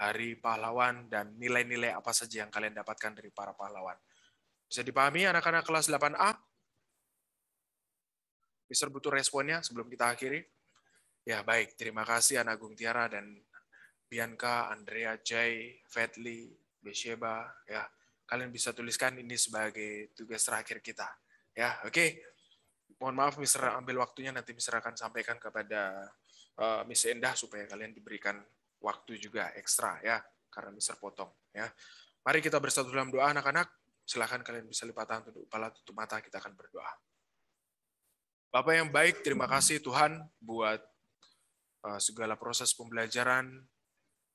hari pahlawan dan nilai-nilai apa saja yang kalian dapatkan dari para pahlawan. Bisa dipahami anak-anak kelas 8A? Mister butuh responnya sebelum kita akhiri. Ya, baik. Terima kasih Anak Agung Tiara dan Bianca, Andrea, Jai, Fedli, Besheba. Ya, kalian bisa tuliskan ini sebagai tugas terakhir kita. Ya, oke. Okay. Mohon maaf Mister ambil waktunya nanti Mister akan sampaikan kepada uh, Miss Endah supaya kalian diberikan waktu juga ekstra ya karena Mister potong ya. Mari kita bersatu dalam doa anak-anak silahkan kalian bisa lipat tangan, tunduk kepala, tutup mata, kita akan berdoa. Bapak yang baik, terima kasih Tuhan buat eh, segala proses pembelajaran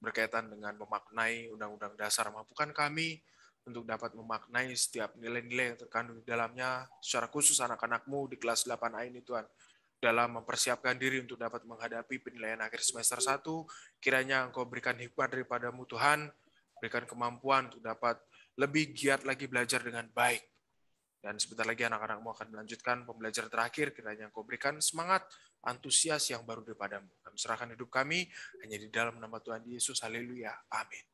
berkaitan dengan memaknai Undang-Undang Dasar. Mampukan kami untuk dapat memaknai setiap nilai-nilai yang terkandung di dalamnya, secara khusus anak-anakmu di kelas 8A ini Tuhan dalam mempersiapkan diri untuk dapat menghadapi penilaian akhir semester 1. Kiranya Engkau berikan hikmat daripadamu Tuhan, berikan kemampuan untuk dapat lebih giat lagi belajar dengan baik. Dan sebentar lagi anak-anakmu akan melanjutkan pembelajaran terakhir kiranya engkau berikan semangat, antusias yang baru daripadamu. Kami serahkan hidup kami hanya di dalam nama Tuhan Yesus. Haleluya. Amin.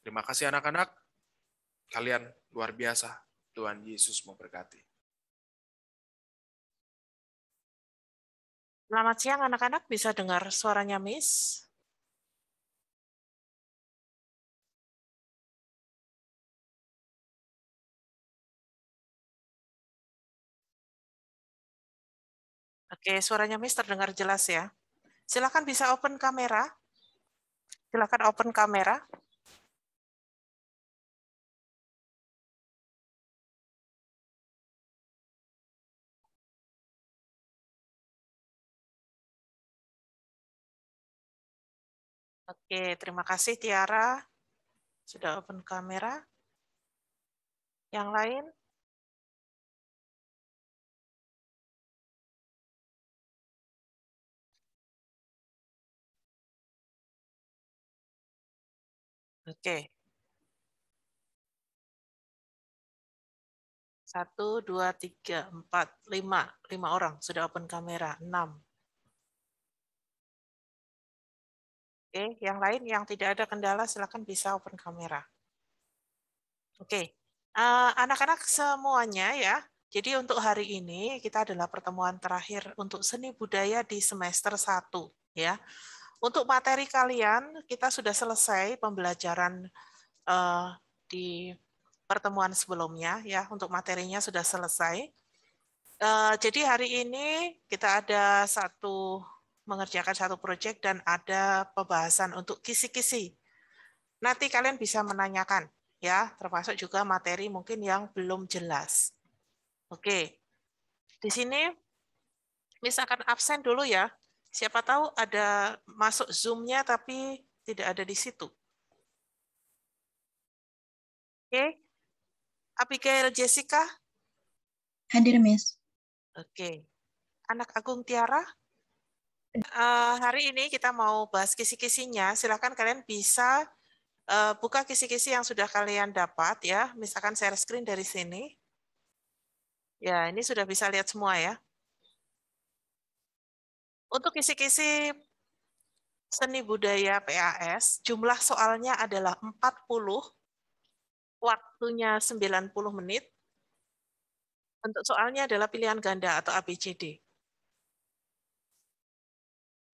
Terima kasih anak-anak. Kalian luar biasa. Tuhan Yesus memberkati. Selamat siang anak-anak, bisa dengar suaranya Miss? Oke, suaranya Miss terdengar jelas ya. Silakan bisa open kamera. Silakan open kamera. Oke, terima kasih Tiara. Sudah open kamera. Yang lain? Oke. Satu, dua, tiga, empat, lima. Lima orang sudah open kamera. Enam. Oke, yang lain yang tidak ada kendala silakan bisa open kamera. Oke, eh, anak-anak semuanya ya. Jadi untuk hari ini kita adalah pertemuan terakhir untuk seni budaya di semester satu, ya. Untuk materi kalian, kita sudah selesai pembelajaran uh, di pertemuan sebelumnya ya. Untuk materinya sudah selesai. Uh, jadi hari ini kita ada satu mengerjakan satu proyek dan ada pembahasan untuk kisi-kisi. Nanti kalian bisa menanyakan ya, termasuk juga materi mungkin yang belum jelas. Oke. Di sini misalkan absen dulu ya Siapa tahu ada masuk zoomnya tapi tidak ada di situ. Oke. Okay. Abigail Jessica? Hadir, Miss. Oke. Okay. Anak Agung Tiara? Uh, hari ini kita mau bahas kisi-kisinya. Silahkan kalian bisa uh, buka kisi-kisi yang sudah kalian dapat ya. Misalkan share screen dari sini. Ya, ini sudah bisa lihat semua ya. Untuk kisi-kisi seni budaya PAS, jumlah soalnya adalah 40, waktunya 90 menit. Untuk soalnya adalah pilihan ganda atau ABCD.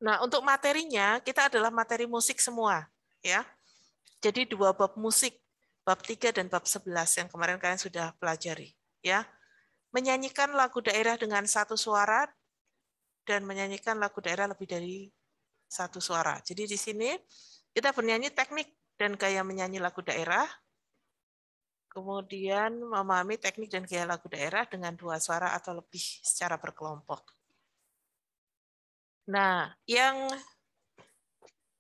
Nah, untuk materinya, kita adalah materi musik semua. ya. Jadi dua bab musik, bab 3 dan bab 11 yang kemarin kalian sudah pelajari. ya. Menyanyikan lagu daerah dengan satu suara dan menyanyikan lagu daerah lebih dari satu suara. Jadi di sini kita bernyanyi teknik dan gaya menyanyi lagu daerah, kemudian memahami teknik dan gaya lagu daerah dengan dua suara atau lebih secara berkelompok. Nah, yang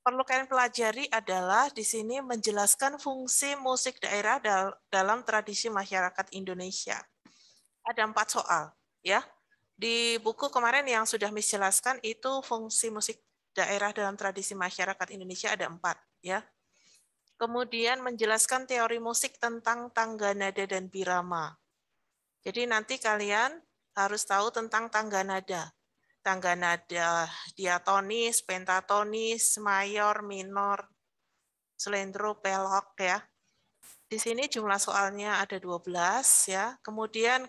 perlu kalian pelajari adalah di sini menjelaskan fungsi musik daerah dalam tradisi masyarakat Indonesia. Ada empat soal, ya. Di buku kemarin yang sudah Miss jelaskan itu fungsi musik daerah dalam tradisi masyarakat Indonesia ada empat ya. Kemudian menjelaskan teori musik tentang tangga nada dan birama. Jadi nanti kalian harus tahu tentang tangga nada. Tangga nada diatonis, pentatonis, mayor, minor, selendro, pelok ya. Di sini jumlah soalnya ada 12 ya. Kemudian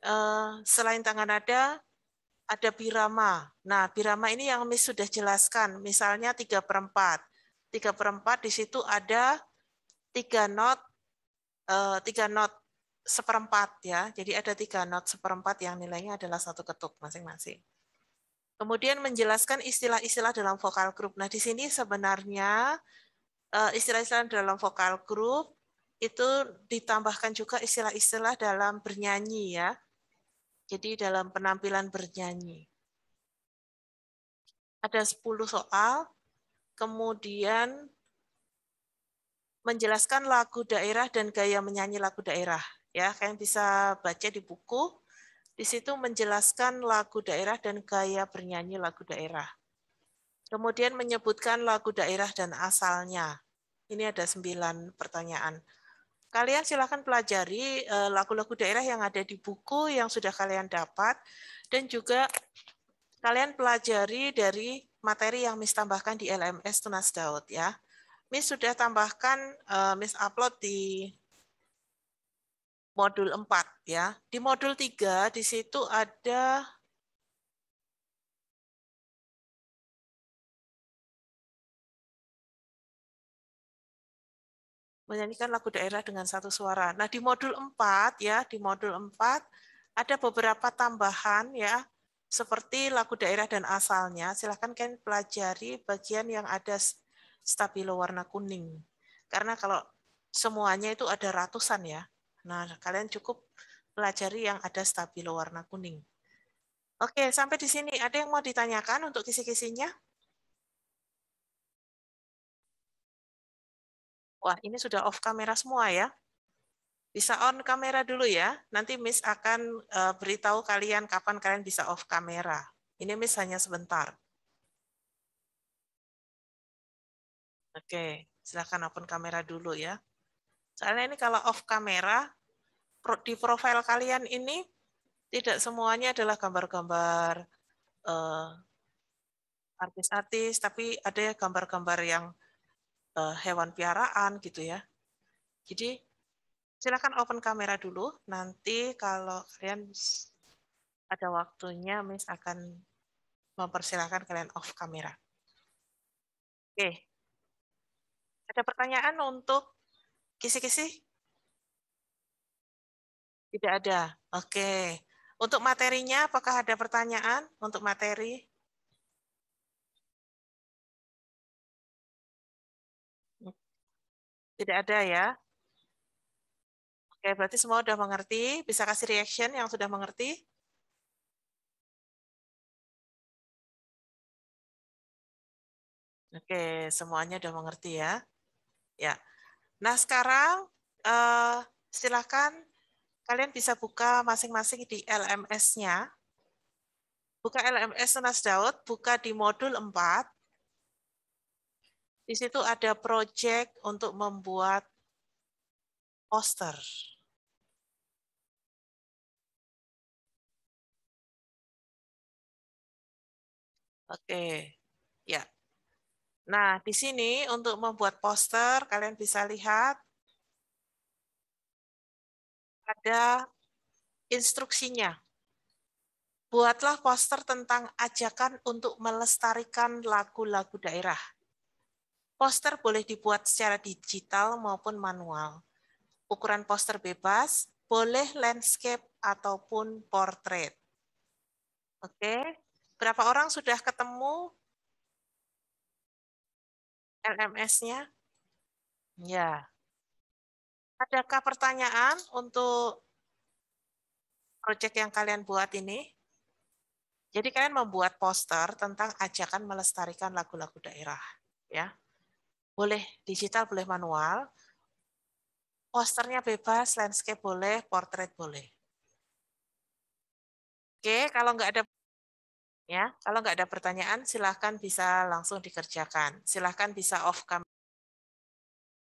Eh, selain tangan nada, ada birama. Nah, birama ini yang Miss sudah jelaskan, misalnya tiga per 4. 3 per 4 di situ ada tiga not, eh, tiga not seperempat ya. Jadi ada tiga not seperempat yang nilainya adalah satu ketuk masing-masing. Kemudian menjelaskan istilah-istilah dalam vokal grup. Nah, di sini sebenarnya eh, istilah-istilah dalam vokal grup itu ditambahkan juga istilah-istilah dalam bernyanyi ya. Jadi dalam penampilan bernyanyi. Ada 10 soal, kemudian menjelaskan lagu daerah dan gaya menyanyi lagu daerah. Ya, kalian bisa baca di buku. Di situ menjelaskan lagu daerah dan gaya bernyanyi lagu daerah. Kemudian menyebutkan lagu daerah dan asalnya. Ini ada sembilan pertanyaan. Kalian silahkan pelajari eh, lagu-lagu daerah yang ada di buku yang sudah kalian dapat, dan juga kalian pelajari dari materi yang Miss tambahkan di LMS Tunas Daud ya. Miss sudah tambahkan, eh, Miss upload di modul 4 ya. Di modul 3 di situ ada menyanyikan lagu daerah dengan satu suara. Nah, di modul 4 ya, di modul 4 ada beberapa tambahan ya seperti lagu daerah dan asalnya. Silahkan kalian pelajari bagian yang ada stabilo warna kuning. Karena kalau semuanya itu ada ratusan ya. Nah, kalian cukup pelajari yang ada stabilo warna kuning. Oke, sampai di sini ada yang mau ditanyakan untuk kisi-kisinya? Wah, ini sudah off kamera semua ya. Bisa on kamera dulu ya. Nanti Miss akan eh, beritahu kalian kapan kalian bisa off kamera. Ini Miss hanya sebentar. Oke, silakan open kamera dulu ya. Soalnya ini kalau off kamera, di profil kalian ini tidak semuanya adalah gambar-gambar eh, artis-artis, tapi ada gambar-gambar yang Eh, hewan piaraan gitu ya. Jadi silakan open kamera dulu. Nanti kalau kalian ada waktunya, Miss akan mempersilahkan kalian off kamera. Oke. Ada pertanyaan untuk kisi-kisi? Tidak ada. Oke. Untuk materinya, apakah ada pertanyaan untuk materi? Tidak ada ya. Oke, berarti semua sudah mengerti. Bisa kasih reaction yang sudah mengerti. Oke, semuanya sudah mengerti ya. Ya. Nah, sekarang eh, silakan kalian bisa buka masing-masing di LMS-nya. Buka LMS Nasdaud, buka di modul 4. Di situ ada project untuk membuat poster. Oke, ya. Nah, di sini untuk membuat poster, kalian bisa lihat ada instruksinya. Buatlah poster tentang ajakan untuk melestarikan lagu-lagu daerah. Poster boleh dibuat secara digital maupun manual. Ukuran poster bebas, boleh landscape ataupun portrait. Oke, berapa orang sudah ketemu LMS-nya? Ya. Adakah pertanyaan untuk proyek yang kalian buat ini? Jadi kalian membuat poster tentang ajakan melestarikan lagu-lagu daerah, ya boleh digital, boleh manual. Posternya bebas, landscape boleh, portrait boleh. Oke, kalau nggak ada ya, kalau nggak ada pertanyaan, silahkan bisa langsung dikerjakan. Silahkan bisa off camera.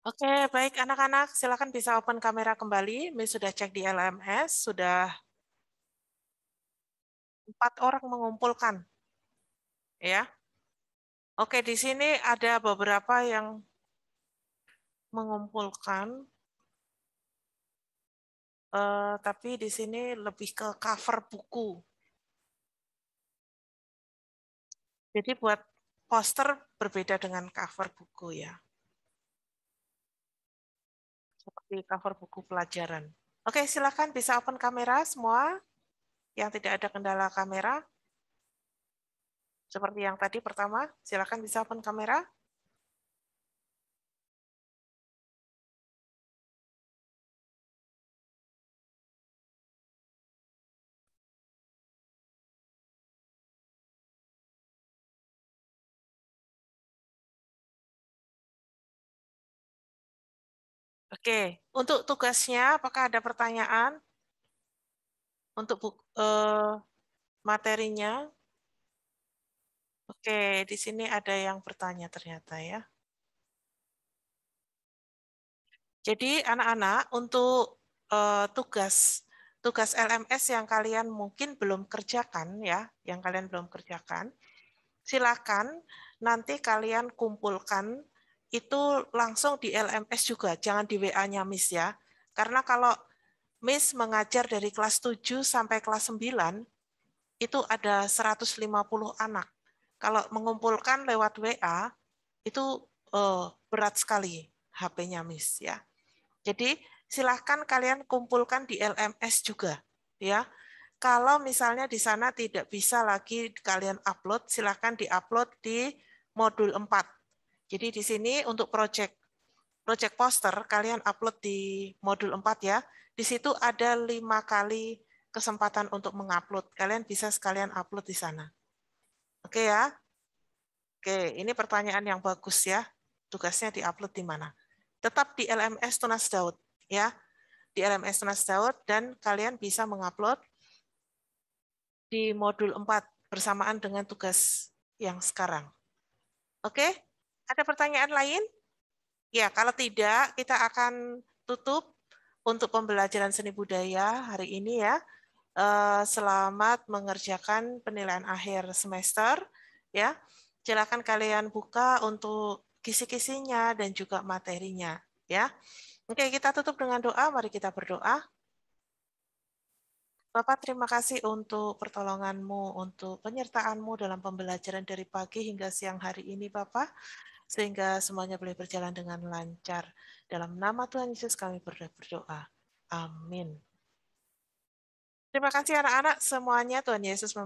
Oke, baik anak-anak, silahkan bisa open kamera kembali. Ini sudah cek di LMS, sudah empat orang mengumpulkan. Ya, Oke, di sini ada beberapa yang mengumpulkan, uh, tapi di sini lebih ke cover buku. Jadi buat poster berbeda dengan cover buku ya. Seperti cover buku pelajaran. Oke, silakan bisa open kamera semua yang tidak ada kendala kamera. Seperti yang tadi pertama, silakan bisa open kamera. Oke, untuk tugasnya apakah ada pertanyaan? Untuk eh, materinya Oke, di sini ada yang bertanya ternyata ya. Jadi anak-anak untuk uh, tugas tugas LMS yang kalian mungkin belum kerjakan ya, yang kalian belum kerjakan, silakan nanti kalian kumpulkan itu langsung di LMS juga, jangan di WA-nya Miss ya. Karena kalau Miss mengajar dari kelas 7 sampai kelas 9, itu ada 150 anak. Kalau mengumpulkan lewat WA itu eh, berat sekali HP-nya Miss ya. Jadi silahkan kalian kumpulkan di LMS juga ya. Kalau misalnya di sana tidak bisa lagi kalian upload, silahkan diupload di modul 4. Jadi di sini untuk project project poster kalian upload di modul 4 ya. Di situ ada lima kali kesempatan untuk mengupload. Kalian bisa sekalian upload di sana. Oke ya. Oke, ini pertanyaan yang bagus ya. Tugasnya di-upload di mana? Tetap di LMS Tunas Daud ya. Di LMS Tunas Daud dan kalian bisa mengupload di modul 4 bersamaan dengan tugas yang sekarang. Oke? Ada pertanyaan lain? Ya, kalau tidak kita akan tutup untuk pembelajaran seni budaya hari ini ya. Eh, selamat mengerjakan penilaian akhir semester ya. Silakan kalian buka untuk kisi-kisinya dan juga materinya ya. Oke, kita tutup dengan doa. Mari kita berdoa. Bapak, terima kasih untuk pertolonganmu, untuk penyertaanmu dalam pembelajaran dari pagi hingga siang hari ini, Bapak, sehingga semuanya boleh berjalan dengan lancar. Dalam nama Tuhan Yesus kami berdoa. Amin. Terima kasih anak-anak semuanya. Tuhan Yesus